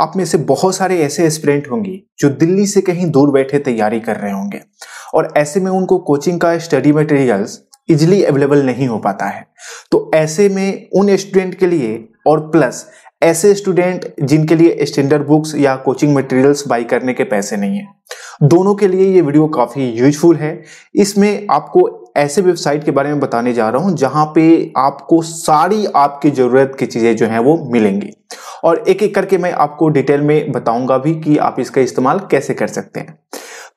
आप में से बहुत सारे ऐसे एस्पिरेंट होंगे जो दिल्ली से कहीं दूर बैठे तैयारी कर रहे होंगे और ऐसे में उनको कोचिंग का स्टडी मटेरियल्स इजिली अवेलेबल नहीं हो पाता है तो ऐसे में उन स्टूडेंट के लिए और प्लस ऐसे स्टूडेंट जिनके लिए स्टैंडर्ड बुक्स या कोचिंग मटेरियल्स बाई करने के पैसे नहीं है दोनों के लिए ये वीडियो काफ़ी यूजफुल है इसमें आपको ऐसे वेबसाइट के बारे में बताने जा रहा हूँ जहाँ पे आपको सारी आपकी ज़रूरत की चीज़ें जो हैं वो मिलेंगी और एक एक करके मैं आपको डिटेल में बताऊंगा भी कि आप इसका इस्तेमाल कैसे कर सकते हैं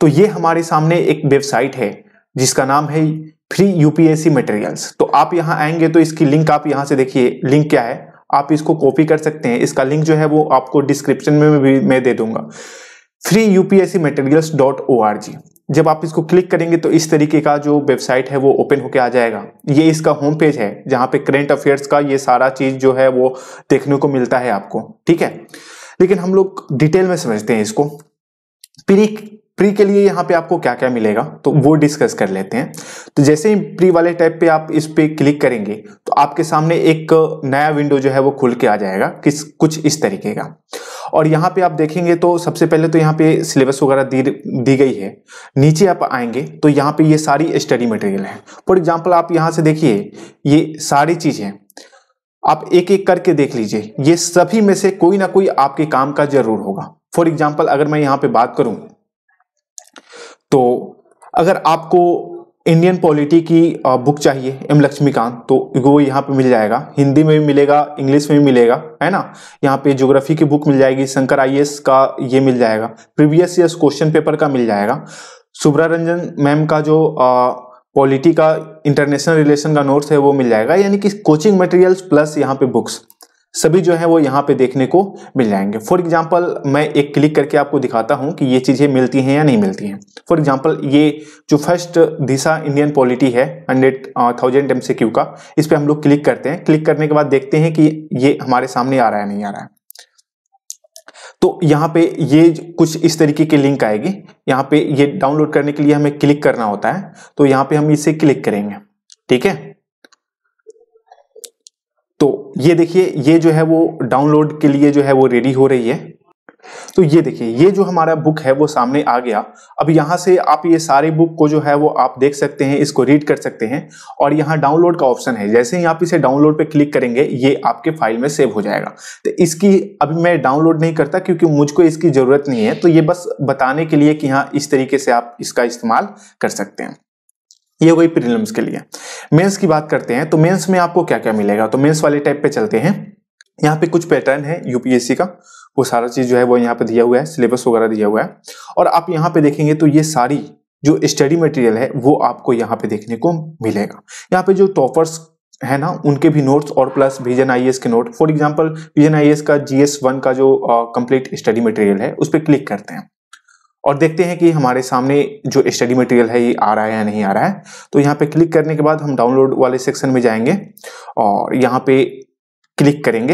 तो ये हमारे सामने एक वेबसाइट है जिसका नाम है फ्री यूपीएससी मटेरियल्स तो आप यहाँ आएंगे तो इसकी लिंक आप यहाँ से देखिए लिंक क्या है आप इसको कॉपी कर सकते हैं इसका लिंक जो है वो आपको डिस्क्रिप्शन में भी मैं दे दूंगा free UPSC materials dot O R G जब आप इसको क्लिक करेंगे तो इस तरीके का जो वेबसाइट है वो ओपन होके आ जाएगा ये इसका होम पेज है जहाँ पे करेंट अफेयर्स का ये सारा चीज़ जो है वो देखने को मिलता है आपको ठीक है लेकिन हम लोग डिटेल में समझते हैं इसको प्री प्री के लिए यहाँ पे आपको क्या क्या मिलेगा तो वो डिस्कस कर लेते हैं तो जैसे ही प्री वाले टाइप पे आप इस पर क्लिक करेंगे तो आपके सामने एक नया विंडो जो है वो खुल के आ जाएगा किस कुछ इस तरीके का और यहाँ पे आप देखेंगे तो सबसे पहले तो यहाँ पे सिलेबस वगैरह दी दी गई है नीचे आप आएंगे तो यहाँ पे ये सारी स्टडी मटेरियल है फॉर एग्जाम्पल आप यहाँ से देखिए ये सारी चीज़ें आप एक एक करके देख लीजिए ये सभी में से कोई ना कोई आपके काम का जरूर होगा फॉर एग्जाम्पल अगर मैं यहाँ पे बात करूं तो अगर आपको इंडियन पॉलिटी की बुक uh, चाहिए एम लक्ष्मीकांत तो वो यहाँ पे मिल जाएगा हिंदी में भी मिलेगा इंग्लिश में भी मिलेगा है ना यहाँ पे ज्योग्राफी की बुक मिल जाएगी शंकर आई का ये मिल जाएगा प्रीवियस ईयर क्वेश्चन पेपर का मिल जाएगा सुब्रा रंजन मैम का जो पॉलिटी uh, का इंटरनेशनल रिलेशन का नोट्स है वो मिल जाएगा यानी कि कोचिंग मटेरियल्स प्लस यहाँ पे बुक्स सभी जो है वो यहाँ पे देखने को मिल जाएंगे फॉर एग्जाम्पल मैं एक क्लिक करके आपको दिखाता हूँ कि ये चीज़ें मिलती हैं या नहीं मिलती हैं फॉर एग्जाम्पल ये जो फर्स्ट दिशा इंडियन पॉलिटी है हंड्रेड थाउजेंड एम क्यू का इस पर हम लोग क्लिक करते हैं क्लिक करने के बाद देखते हैं कि ये हमारे सामने आ रहा है नहीं आ रहा है तो यहाँ पे ये कुछ इस तरीके की लिंक आएगी यहाँ पे ये डाउनलोड करने के लिए हमें क्लिक करना होता है तो यहाँ पे हम इसे क्लिक करेंगे ठीक है तो ये देखिए ये जो है वो डाउनलोड के लिए जो है वो रेडी हो रही है तो ये देखिए ये जो हमारा बुक है वो सामने आ गया अब यहां से आप ये सारे बुक को जो है वो आप देख सकते हैं इसको रीड कर सकते हैं और यहाँ डाउनलोड का ऑप्शन है जैसे ही आप इसे डाउनलोड पे क्लिक करेंगे ये आपके फाइल में सेव हो जाएगा तो इसकी अभी मैं डाउनलोड नहीं करता क्योंकि मुझको इसकी ज़रूरत नहीं है तो ये बस बताने के लिए कि हाँ इस तरीके से आप इसका इस्तेमाल कर सकते हैं ये वही प्रीलिम्स के लिए मेंस की बात करते हैं तो मेंस में आपको क्या क्या मिलेगा तो मेंस वाले टाइप पे चलते हैं यहाँ पे कुछ पैटर्न है यूपीएससी का वो सारा चीज जो है वो यहाँ पे दिया हुआ है सिलेबस वगैरह दिया हुआ है और आप यहाँ पे देखेंगे तो ये सारी जो स्टडी मटेरियल है वो आपको यहाँ पे देखने को मिलेगा यहाँ पे जो टॉपर्स है ना उनके भी नोट्स और प्लस विजन आई के note for example Vision I का जी का जो कंप्लीट स्टडी मटेरियल है उस पर क्लिक करते हैं और देखते हैं कि हमारे सामने जो स्टडी मटेरियल है ये आ रहा है या नहीं आ रहा है तो यहाँ पे क्लिक करने के बाद हम डाउनलोड वाले सेक्शन में जाएंगे और यहाँ पे क्लिक करेंगे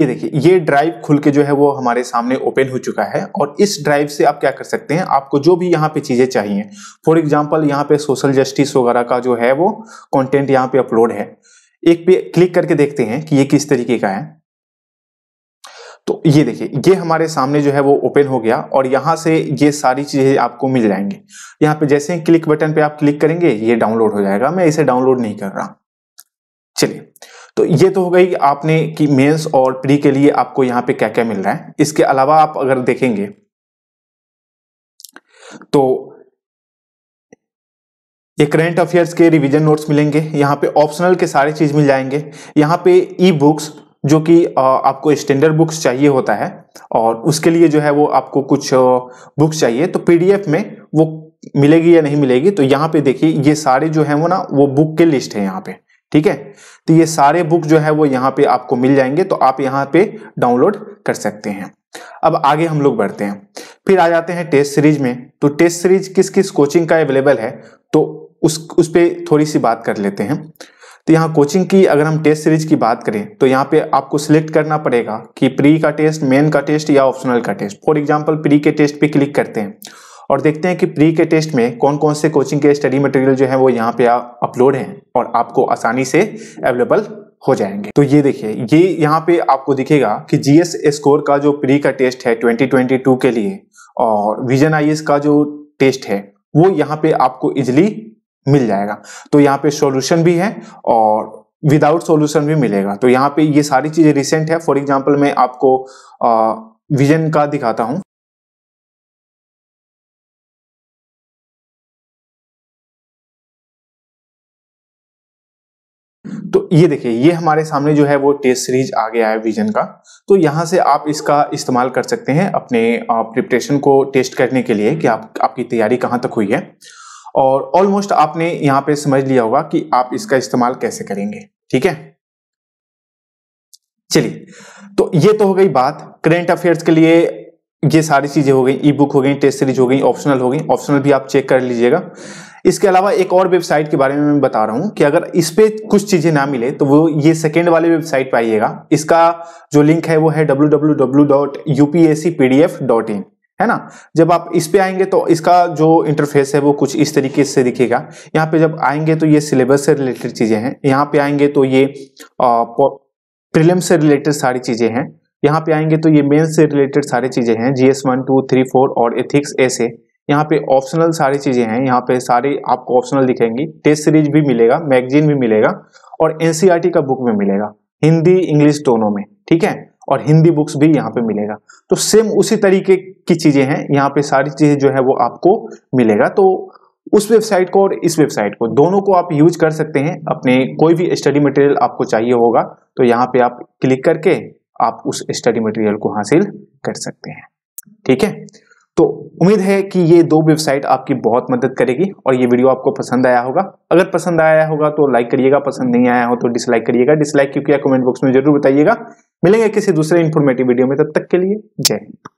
ये देखिए ये ड्राइव खुल के जो है वो हमारे सामने ओपन हो चुका है और इस ड्राइव से आप क्या कर सकते हैं आपको जो भी यहाँ पे चीज़ें चाहिए फॉर एग्जाम्पल यहाँ पे सोशल जस्टिस वगैरह का जो है वो कॉन्टेंट यहाँ पे अपलोड है एक पे क्लिक करके देखते हैं कि ये किस तरीके का है तो ये देखिए ये हमारे सामने जो है वो ओपन हो गया और यहाँ से ये सारी चीज़ें आपको मिल जाएंगे यहाँ पे जैसे ही क्लिक बटन पे आप क्लिक करेंगे ये डाउनलोड हो जाएगा मैं इसे डाउनलोड नहीं कर रहा चलिए तो ये तो हो गई आपने कि मेंस और प्री के लिए आपको यहाँ पे क्या क्या मिल रहा है इसके अलावा आप अगर देखेंगे तो ये करेंट अफेयर्स के रिवीजन नोट्स मिलेंगे यहाँ पे ऑप्शनल के सारे चीज मिल जाएंगे यहाँ पे ई बुक्स जो कि आपको स्टैंडर्ड बुक्स चाहिए होता है और उसके लिए जो है वो आपको कुछ बुक्स चाहिए तो पीडीएफ में वो मिलेगी या नहीं मिलेगी तो यहाँ पे देखिए ये सारे जो है वो ना वो बुक के लिस्ट है यहाँ पे ठीक है तो ये सारे बुक जो है वो यहाँ पे आपको मिल जाएंगे तो आप यहाँ पे डाउनलोड कर सकते हैं अब आगे हम लोग बढ़ते हैं फिर आ जाते हैं टेस्ट सीरीज में तो टेस्ट सीरीज किस किस कोचिंग का अवेलेबल है तो उस उस पर थोड़ी सी बात कर लेते हैं तो यहाँ कोचिंग की अगर हम टेस्ट सीरीज की बात करें तो यहाँ पे आपको सिलेक्ट करना पड़ेगा कि प्री का टेस्ट मेन का टेस्ट या ऑप्शनल का टेस्ट फॉर एग्जाम्पल प्री के टेस्ट पे क्लिक करते हैं और देखते हैं कि प्री के टेस्ट में कौन कौन से कोचिंग के स्टडी मटेरियल जो है वो यहाँ पे अपलोड हैं और आपको आसानी से अवेलेबल हो जाएंगे तो ये देखिए ये यहाँ पे आपको दिखेगा कि जीएस स्कोर का जो प्री का टेस्ट है 2022 के लिए और विजन आई का जो टेस्ट है वो यहाँ पे आपको इजिली मिल जाएगा तो यहाँ पे सॉल्यूशन भी है और विदाउट सॉल्यूशन भी मिलेगा तो यहाँ पे ये सारी चीजें रिसेंट है फॉर एग्जाम्पल मैं आपको विजन का दिखाता हूं तो ये देखिए ये हमारे सामने जो है वो टेस्ट सीरीज आ गया है विजन का तो यहाँ से आप इसका इस्तेमाल कर सकते हैं अपने प्रिपरेशन को टेस्ट करने के लिए कि आप आपकी तैयारी कहाँ तक हुई है और ऑलमोस्ट आपने यहां पे समझ लिया होगा कि आप इसका इस्तेमाल कैसे करेंगे ठीक है चलिए तो ये तो हो गई बात करेंट अफेयर्स के लिए ये सारी चीजें हो गई ई बुक हो गई टेस्ट सीरीज हो गई ऑप्शनल हो गई ऑप्शनल भी आप चेक कर लीजिएगा इसके अलावा एक और वेबसाइट के बारे में मैं बता रहा हूं कि अगर इस पर कुछ चीज़ें ना मिले तो वो ये सेकेंड वाले वेबसाइट पर आइएगा इसका जो लिंक है वो है डब्ल्यू है ना जब आप इस पे आएंगे तो इसका जो इंटरफेस है वो कुछ इस तरीके से दिखेगा यहाँ पे जब आएंगे तो ये सिलेबस से रिलेटेड चीज़ें हैं यहाँ पे आएंगे तो ये प्रिलिम से रिलेटेड सारी चीज़ें हैं यहाँ पे आएंगे तो ये मेन्स से रिलेटेड सारी चीज़ें हैं GS one two three four और एथिक्स ऐसे यहाँ पे ऑप्शनल सारी चीज़ें हैं यहाँ पे सारी आपको ऑप्शनल दिखेंगी टेस्ट सीरीज भी मिलेगा मैगजीन भी मिलेगा और एनसीआरटी e का बुक भी मिलेगा हिंदी इंग्लिश दोनों में ठीक है और हिंदी बुक्स भी यहाँ पे मिलेगा तो सेम उसी तरीके की चीज़ें हैं यहाँ पे सारी चीज़ें जो है वो आपको मिलेगा तो उस वेबसाइट को और इस वेबसाइट को दोनों को आप यूज कर सकते हैं अपने कोई भी स्टडी मटेरियल आपको चाहिए होगा तो यहाँ पे आप क्लिक करके आप उस स्टडी मटेरियल को हासिल कर सकते हैं ठीक है तो उम्मीद है कि ये दो वेबसाइट आपकी बहुत मदद करेगी और ये वीडियो आपको पसंद आया होगा अगर पसंद आया होगा तो लाइक करिएगा पसंद नहीं आया हो तो डिसलाइक करिएगा डिसलाइक क्योंकि कमेंट बॉक्स में जरूर बताइएगा मिलेंगे किसी दूसरे इन्फॉर्मेटिव वीडियो में तब तक के लिए जय हिंद